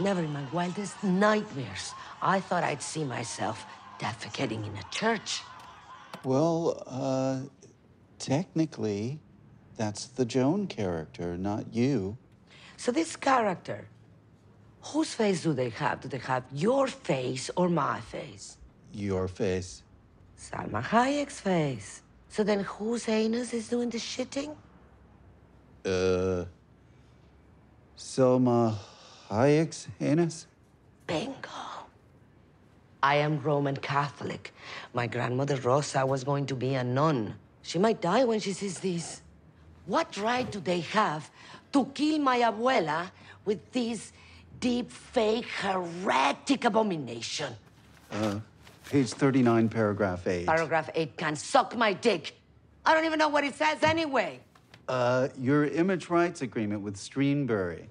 Never in my wildest nightmares. I thought I'd see myself defecating in a church. Well, uh, technically, that's the Joan character, not you. So this character, whose face do they have? Do they have your face or my face? Your face. Salma Hayek's face. So then whose anus is doing the shitting? Uh... Selma Hayek's Heinous? Bingo. I am Roman Catholic. My grandmother Rosa was going to be a nun. She might die when she sees this. What right do they have to kill my abuela with this deep, fake, heretic abomination? Uh, page 39, paragraph 8. Paragraph 8 can suck my dick. I don't even know what it says anyway. Uh, your image rights agreement with Streenberry.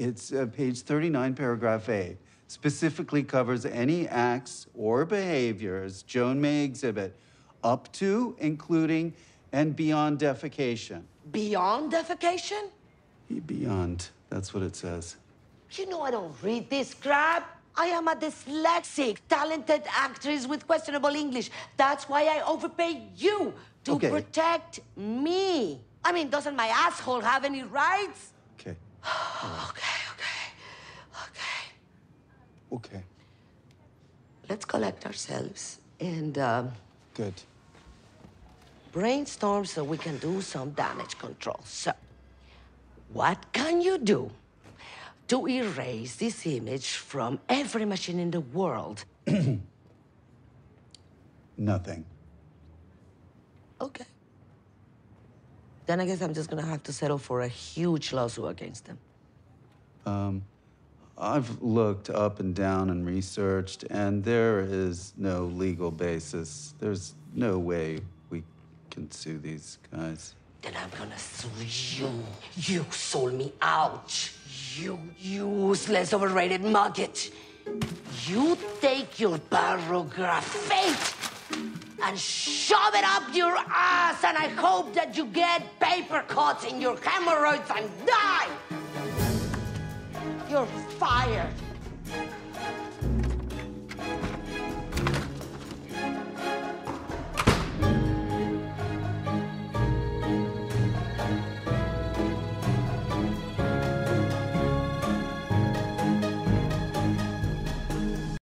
It's uh, page 39, paragraph A. Specifically covers any acts or behaviors Joan may exhibit up to, including, and beyond defecation. Beyond defecation? Beyond. That's what it says. You know I don't read this crap. I am a dyslexic, talented actress with questionable English. That's why I overpay you to okay. protect me. I mean, doesn't my asshole have any rights? Okay. okay. Okay. Let's collect ourselves and uh, good. Brainstorm so we can do some damage control. So, what can you do to erase this image from every machine in the world? Nothing. Okay. Then I guess I'm just gonna have to settle for a huge lawsuit against them. Um. I've looked up and down and researched, and there is no legal basis. There's no way we can sue these guys. Then I'm gonna sue you. You sold me out. You useless, overrated maggot. You take your barograph and shove it up your ass, and I hope that you get paper cuts in your hemorrhoids and die. You're fired.